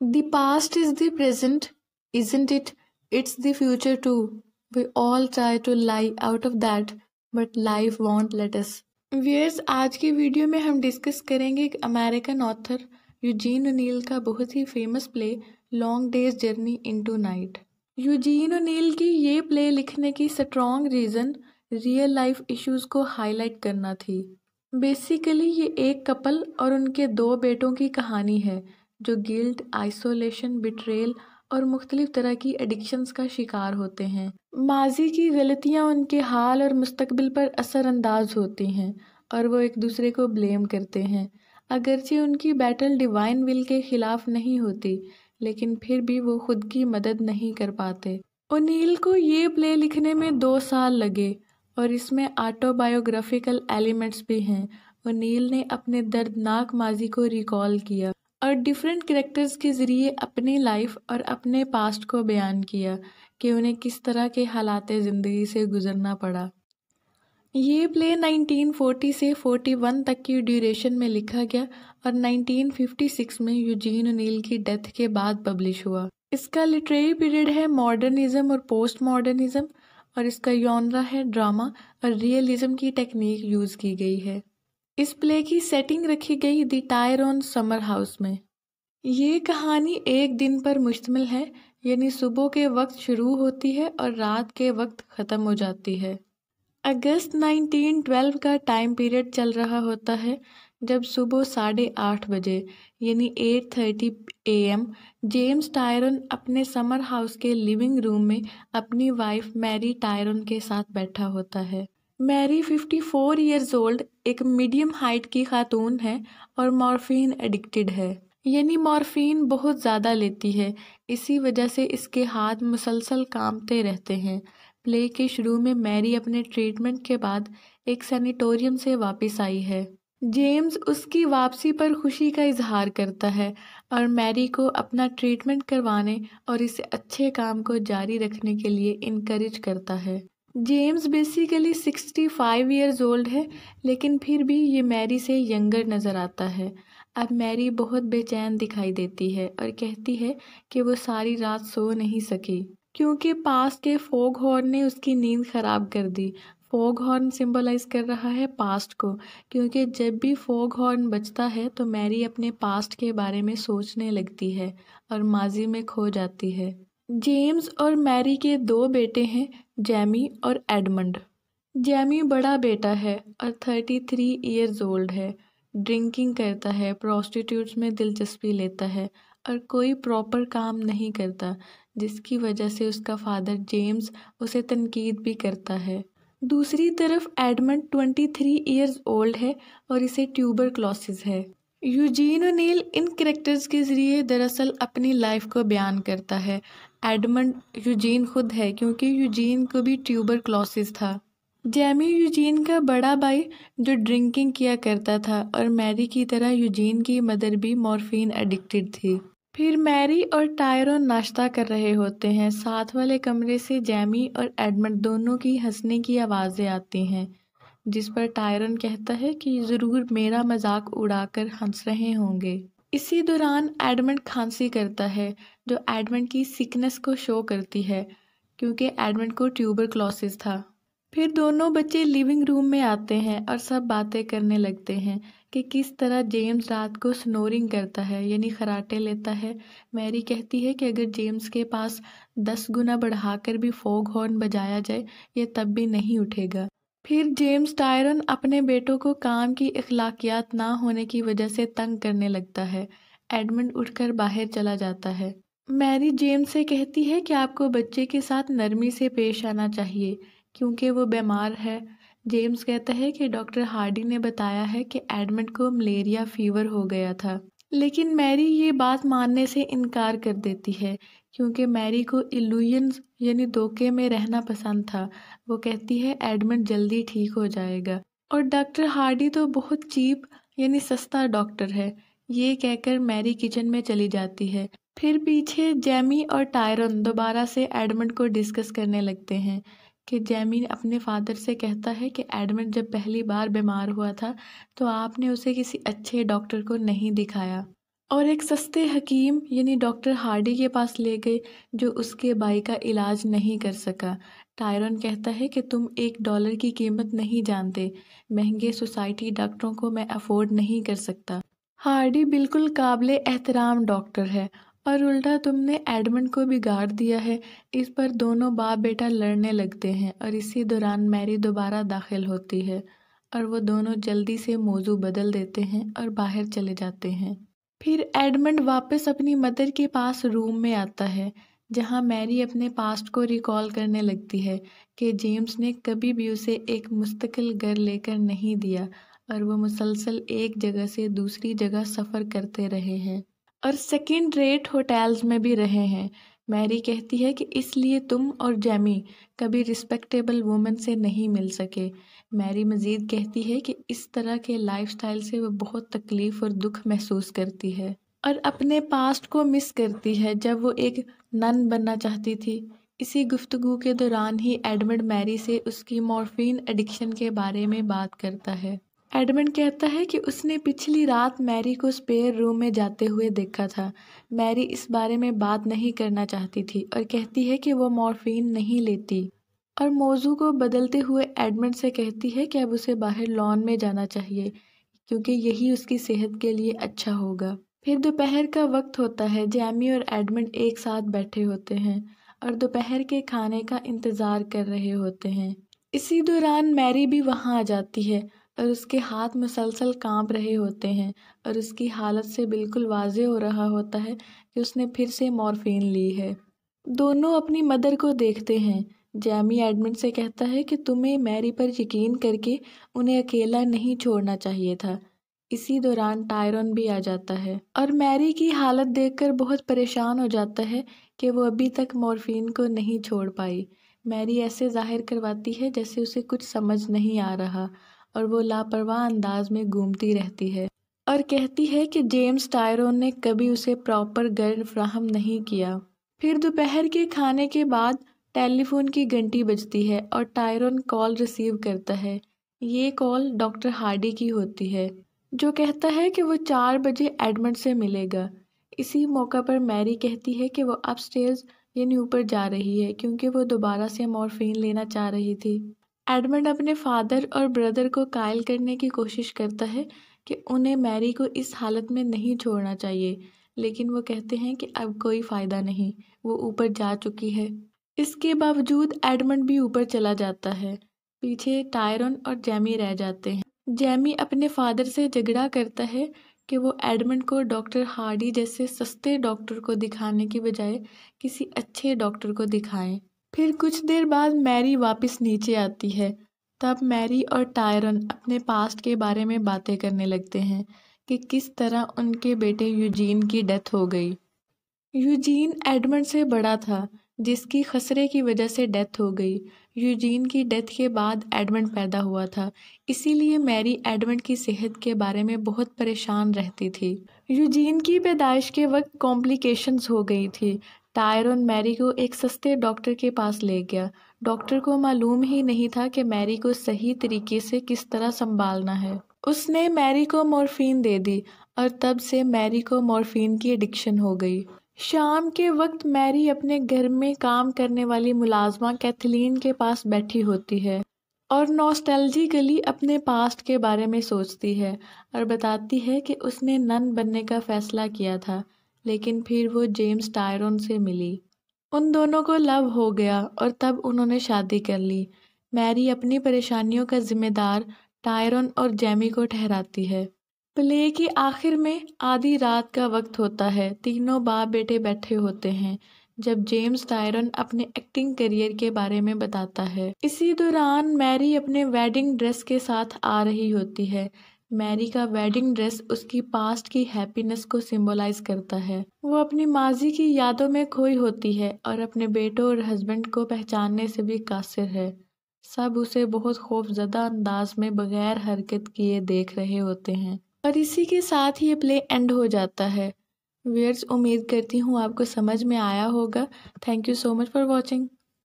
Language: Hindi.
The past is the present, isn't it? It's the future too. We all try to lie out of that, but life won't let us. वियर्स आज की वीडियो में हम डिस्कस करेंगे एक अमेरिकन ऑथर यूजीन ओनील का बहुत ही famous play Long Day's Journey Into Night Eugene Neill की ये प्ले लिखने की strong reason real life issues को हाईलाइट करना थी बेसिकली ये एक कपल और उनके दो बेटों की कहानी है जो गिल्ट आइसोलेशन बिट्रेल और मुख्तलिफ तरह की एडिक्शंस का शिकार होते हैं माजी की गलतियाँ उनके हाल और मुस्तबिल पर असरानंदाज होती हैं और वो एक दूसरे को ब्लेम करते हैं अगरचे उनकी बैटल डिवाइन विल के ख़िलाफ़ नहीं होती लेकिन फिर भी वो खुद की मदद नहीं कर पाते ओनील को ये प्ले लिखने में दो साल लगे और इसमें ऑटोबायोग्राफिकल एलिमेंट्स भी हैं ओनील ने अपने दर्दनाक माजी को रिकॉल किया और डिफरेंट करेक्टर्स के ज़रिए अपनी लाइफ और अपने पास्ट को बयान किया कि उन्हें किस तरह के हालात ज़िंदगी से गुजरना पड़ा ये प्ले 1940 से 41 तक की ड्यूरेशन में लिखा गया और 1956 में यूजीन नील की डेथ के बाद पब्लिश हुआ इसका लिटरेरी पीरियड है मॉडर्निज्म और पोस्ट मॉडर्निज्म और इसका यौनरा है ड्रामा और रियलिज्म की टेक्निक यूज़ की गई है इस प्ले की सेटिंग रखी गई दी ऑन समर हाउस में ये कहानी एक दिन पर मुश्तमिल है यानी सुबह के वक्त शुरू होती है और रात के वक्त ख़त्म हो जाती है अगस्त 1912 का टाइम पीरियड चल रहा होता है जब सुबह साढ़े आठ बजे यानी eight thirty a m James Tyrone अपने समर हाउस के लिविंग रूम में अपनी वाइफ मैरी टायरन के साथ बैठा होता है मैरी 54 फोर ओल्ड एक मीडियम हाइट की खातून है और मॉर्फिन एडिक्टेड है यानी मॉर्फिन बहुत ज़्यादा लेती है इसी वजह से इसके हाथ मुसलसल कामते रहते हैं प्ले के शुरू में मैरी अपने ट्रीटमेंट के बाद एक सैनिटोरियम से वापस आई है जेम्स उसकी वापसी पर खुशी का इजहार करता है और मैरी को अपना ट्रीटमेंट करवाने और इस अच्छे काम को जारी रखने के लिए इनक्रेज करता है James basically sixty five years old है लेकिन फिर भी ये मैरी से यंगर नज़र आता है अब मैरी बहुत बेचैन दिखाई देती है और कहती है कि वो सारी रात सो नहीं सकी क्योंकि पास के फोग हॉर्न ने उसकी नींद ख़राब कर दी फोग हॉर्न सिंबलाइज कर रहा है पास्ट को क्योंकि जब भी फोग हॉर्न बजता है तो मैरी अपने पास्ट के बारे में सोचने लगती है और माजी में खो जाती है जेम्स और मैरी के दो बेटे हैं जैमी और एडमंड जैमी बड़ा बेटा है और थर्टी थ्री ईयर्स ओल्ड है ड्रिंकिंग करता है प्रोस्टिट्यूट में दिलचस्पी लेता है और कोई प्रॉपर काम नहीं करता जिसकी वजह से उसका फादर जेम्स उसे तनकीद भी करता है दूसरी तरफ Edmund twenty three years old है और इसे ट्यूबर क्लॉसिस है यूजीन इन करेक्टर्स के ज़रिए दरअसल अपनी लाइफ को बयान करता है एडमंड यूजीन खुद है क्योंकि यूजीन को भी ट्यूबर क्लॉसिस था जैमी यूजीन का बड़ा भाई जो ड्रिंकिंग किया करता था और मैरी की तरह यूजीन की मदर भी मॉर्फिन एडिक्टेड थी फिर मैरी और टायरोन नाश्ता कर रहे होते हैं साथ वाले कमरे से जैमी और एडमंड दोनों की हंसने की आवाज़ें आती हैं जिस पर टायरन कहता है कि ज़रूर मेरा मजाक उड़ाकर हंस रहे होंगे इसी दौरान एडमंड खांसी करता है जो एडमंड की सिकनेस को शो करती है क्योंकि एडमंड को ट्यूबर क्लॉसिस था फिर दोनों बच्चे लिविंग रूम में आते हैं और सब बातें करने लगते हैं कि किस तरह जेम्स रात को स्नोरिंग करता है यानी खराटे लेता है मैरी कहती है कि अगर जेम्स के पास दस गुना बढ़ाकर भी फोग हॉर्न बजाया जाए यह तब भी नहीं उठेगा फिर जेम्स टायरन अपने बेटों को काम की अखलाकियात ना होने की वजह से तंग करने लगता है एडमंड उठकर बाहर चला जाता है मैरी जेम्स से कहती है कि आपको बच्चे के साथ नरमी से पेश आना चाहिए क्योंकि वो बीमार है जेम्स कहता है कि डॉक्टर हार्डी ने बताया है कि एडमंड को मलेरिया फीवर हो गया था लेकिन मैरी ये बात मानने से इनकार कर देती है क्योंकि मैरी को इल्यूजन्स यानी धोखे में रहना पसंद था वो कहती है एडमिट जल्दी ठीक हो जाएगा और डॉक्टर हार्डी तो बहुत चीप यानी सस्ता डॉक्टर है ये कहकर मैरी किचन में चली जाती है फिर पीछे जैमी और टायरन दोबारा से एडमिट को डिस्कस करने लगते हैं कि जैमिन अपने फादर से कहता है कि एडमिट जब पहली बार बीमार हुआ था तो आपने उसे किसी अच्छे डॉक्टर को नहीं दिखाया और एक सस्ते हकीम यानी डॉक्टर हार्डी के पास ले गए जो उसके बाई का इलाज नहीं कर सका टायरन कहता है कि तुम एक डॉलर की कीमत नहीं जानते महंगे सोसाइटी डॉक्टरों को मैं अफोर्ड नहीं कर सकता हार्डी बिल्कुल काबिल एहतराम डॉक्टर है और उल्टा तुमने एडमंड को बिगाड़ दिया है इस पर दोनों बाप बेटा लड़ने लगते हैं और इसी दौरान मैरी दोबारा दाखिल होती है और वो दोनों जल्दी से मौजू बदल देते हैं और बाहर चले जाते हैं फिर एडमंड वापस अपनी मदर के पास रूम में आता है जहाँ मैरी अपने पास्ट को रिकॉल करने लगती है कि जेम्स ने कभी भी उसे एक मुस्तकिल घर लेकर नहीं दिया और वो मुसलसल एक जगह से दूसरी जगह सफ़र करते रहे हैं और सेकेंड रेट होटल्स में भी रहे हैं मैरी कहती है कि इसलिए तुम और जैमी कभी रिस्पेक्टेबल वूमेन से नहीं मिल सके मैरी मज़ीद कहती है कि इस तरह के लाइफस्टाइल से वह बहुत तकलीफ़ और दुख महसूस करती है और अपने पास्ट को मिस करती है जब वो एक नन बनना चाहती थी इसी गुफ्तु के दौरान ही एडमिड मैरी से उसकी मॉर्फिन एडिक्शन के बारे में बात करता है एडमंड कहता है कि उसने पिछली रात मैरी को स्पेयर रूम में जाते हुए देखा था मैरी इस बारे में बात नहीं करना चाहती थी और कहती है कि वो मॉर्फिन नहीं लेती और मौजू को बदलते हुए एडमंड से कहती है कि अब उसे बाहर लॉन में जाना चाहिए क्योंकि यही उसकी सेहत के लिए अच्छा होगा फिर दोपहर का वक्त होता है जैमी और एडमंड एक साथ बैठे होते हैं और दोपहर के खाने का इंतज़ार कर रहे होते हैं इसी दौरान मैरी भी वहाँ आ जाती है और उसके हाथ मुसलसल काँप रहे होते हैं और उसकी हालत से बिल्कुल वाज हो रहा होता है कि उसने फिर से मॉर्फिन ली है दोनों अपनी मदर को देखते हैं जैमी एडमिन से कहता है कि तुम्हें मैरी पर यकीन करके उन्हें अकेला नहीं छोड़ना चाहिए था इसी दौरान टायरन भी आ जाता है और मैरी की हालत देखकर बहुत परेशान हो जाता है कि वो अभी तक मॉर्फिन को नहीं छोड़ पाई मैरी ऐसे जाहिर करवाती है जैसे उसे कुछ समझ नहीं आ रहा और वो लापरवाह अंदाज में घूमती रहती है और कहती है कि जेम्स टायरोन ने कभी उसे प्रॉपर गर्ड फ्राहम नहीं किया फिर दोपहर के खाने के बाद टेलीफोन की घंटी बजती है और टायरोन कॉल रिसीव करता है ये कॉल डॉक्टर हार्डी की होती है जो कहता है कि वो चार बजे एडमिट से मिलेगा इसी मौका पर मैरी कहती है कि वो अपस्टेज यानी ऊपर जा रही है क्योंकि वो दोबारा से मॉर्फिन लेना चाह रही थी एडमंड अपने फादर और ब्रदर को कायल करने की कोशिश करता है कि उन्हें मैरी को इस हालत में नहीं छोड़ना चाहिए लेकिन वो कहते हैं कि अब कोई फ़ायदा नहीं वो ऊपर जा चुकी है इसके बावजूद एडमंड भी ऊपर चला जाता है पीछे टायरन और जैमी रह जाते हैं जैमी अपने फादर से झगड़ा करता है कि वो एडमंड को डॉक्टर हार्डी जैसे सस्ते डॉक्टर को दिखाने की बजाय किसी अच्छे डॉक्टर को दिखाएं फिर कुछ देर बाद मैरी वापस नीचे आती है तब मैरी और टायरन अपने पास्ट के बारे में बातें करने लगते हैं कि किस तरह उनके बेटे यूजीन की डेथ हो गई यूजीन एडमंड से बड़ा था जिसकी खसरे की वजह से डेथ हो गई यूजीन की डेथ के बाद एडमंड पैदा हुआ था इसीलिए मैरी एडमंड की सेहत के बारे में बहुत परेशान रहती थी यूजीन की पैदाइश के वक्त कॉम्प्लिकेशंस हो गई थी टायरन मैरी को एक सस्ते डॉक्टर के पास ले गया डॉक्टर को मालूम ही नहीं था कि मैरी को सही तरीके से किस तरह संभालना है उसने मैरी को मॉर्फिन दे दी और तब से मैरी को मॉर्फिन की एडिक्शन हो गई शाम के वक्त मैरी अपने घर में काम करने वाली मुलाजमा कैथलीन के पास बैठी होती है और गली अपने पास्ट के बारे में सोचती है और बताती है कि उसने नन बनने का फ़ैसला किया था लेकिन फिर वो जेम्स टायरोन से मिली उन दोनों को लव हो गया और तब उन्होंने शादी कर ली मैरी अपनी परेशानियों का जिम्मेदार टायरन और जैमी को ठहराती है प्ले की आखिर में आधी रात का वक्त होता है तीनों बाप बेटे बैठे होते हैं जब जेम्स टायरन अपने एक्टिंग करियर के बारे में बताता है इसी दौरान मैरी अपने वेडिंग ड्रेस के साथ आ रही होती है मैरी का वेडिंग ड्रेस उसकी पास्ट की हैप्पीनेस को सिंबलाइज करता है वो अपनी माजी की यादों में खोई होती है और अपने बेटों और हस्बैंड को पहचानने से भी कासिर है सब उसे बहुत खौफजदा अंदाज में बगैर हरकत किए देख रहे होते हैं और इसी के साथ ही ये प्ले एंड हो जाता है वियर्स उम्मीद करती हूँ आपको समझ में आया होगा thank you so much for watching